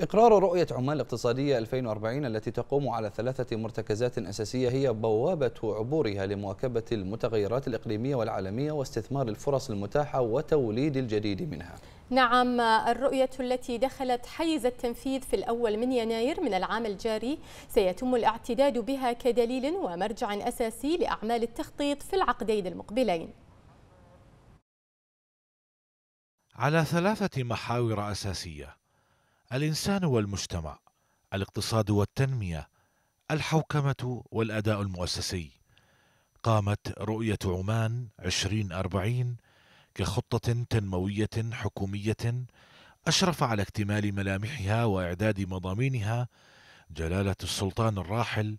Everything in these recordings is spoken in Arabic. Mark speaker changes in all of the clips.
Speaker 1: إقرار رؤية عمان الاقتصادية 2040 التي تقوم على ثلاثة مرتكزات أساسية هي بوابة عبورها لمواكبة المتغيرات الإقليمية والعالمية واستثمار الفرص المتاحة وتوليد الجديد منها نعم الرؤية التي دخلت حيز التنفيذ في الأول من يناير من العام الجاري سيتم الاعتداد بها كدليل ومرجع أساسي لأعمال التخطيط في العقدين المقبلين على ثلاثة محاور أساسية الإنسان والمجتمع الاقتصاد والتنمية الحوكمة والأداء المؤسسي قامت رؤية عمان 2040 كخطة تنموية حكومية أشرف على اكتمال ملامحها وإعداد مضامينها جلالة السلطان الراحل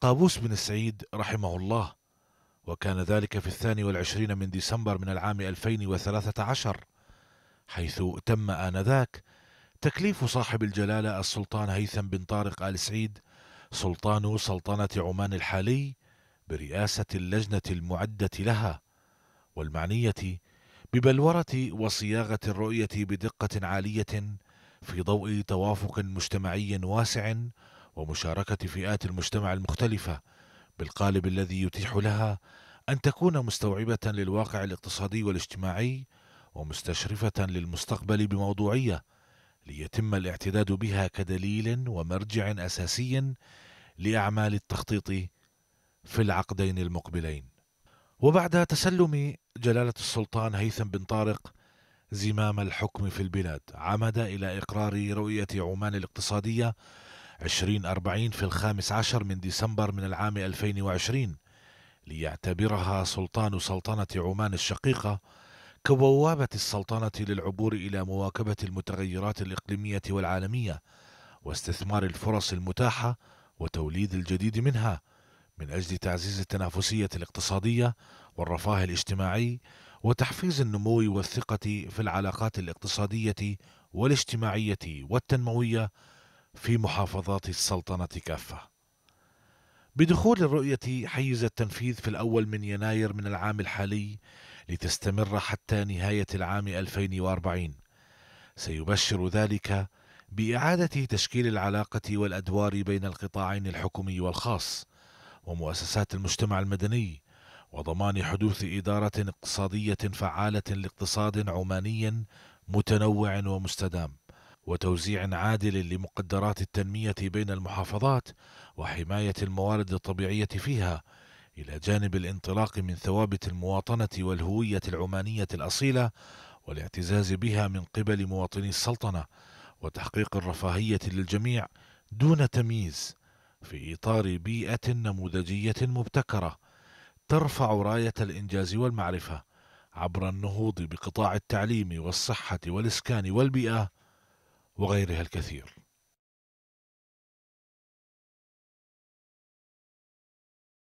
Speaker 1: قابوس بن سعيد رحمه الله وكان ذلك في الثاني والعشرين من ديسمبر من العام 2013 حيث تم آنذاك تكليف صاحب الجلالة السلطان هيثم بن طارق آل سعيد سلطان سلطنة عمان الحالي برئاسة اللجنة المعدة لها والمعنية ببلورة وصياغة الرؤية بدقة عالية في ضوء توافق مجتمعي واسع ومشاركة فئات المجتمع المختلفة بالقالب الذي يتيح لها أن تكون مستوعبة للواقع الاقتصادي والاجتماعي ومستشرفة للمستقبل بموضوعية ليتم الاعتداد بها كدليل ومرجع اساسي لاعمال التخطيط في العقدين المقبلين وبعد تسلم جلاله السلطان هيثم بن طارق زمام الحكم في البلاد عمد الى اقرار رؤيه عمان الاقتصاديه 2040 في الخامس عشر من ديسمبر من العام 2020 ليعتبرها سلطان سلطنه عمان الشقيقه كبوابة السلطنة للعبور إلى مواكبة المتغيرات الإقليمية والعالمية واستثمار الفرص المتاحة وتوليد الجديد منها من أجل تعزيز التنافسية الاقتصادية والرفاه الاجتماعي وتحفيز النمو والثقة في العلاقات الاقتصادية والاجتماعية والتنموية في محافظات السلطنة كافة. بدخول الرؤية حيز التنفيذ في الأول من يناير من العام الحالي لتستمر حتى نهاية العام 2040 سيبشر ذلك بإعادة تشكيل العلاقة والأدوار بين القطاعين الحكومي والخاص ومؤسسات المجتمع المدني وضمان حدوث إدارة اقتصادية فعالة لاقتصاد عماني متنوع ومستدام وتوزيع عادل لمقدرات التنمية بين المحافظات وحماية الموارد الطبيعية فيها إلى جانب الانطلاق من ثوابت المواطنة والهوية العمانية الأصيلة والاعتزاز بها من قبل مواطني السلطنة وتحقيق الرفاهية للجميع دون تمييز في إطار بيئة نموذجية مبتكرة ترفع راية الإنجاز والمعرفة عبر النهوض بقطاع التعليم والصحة والإسكان والبيئة وغيرها الكثير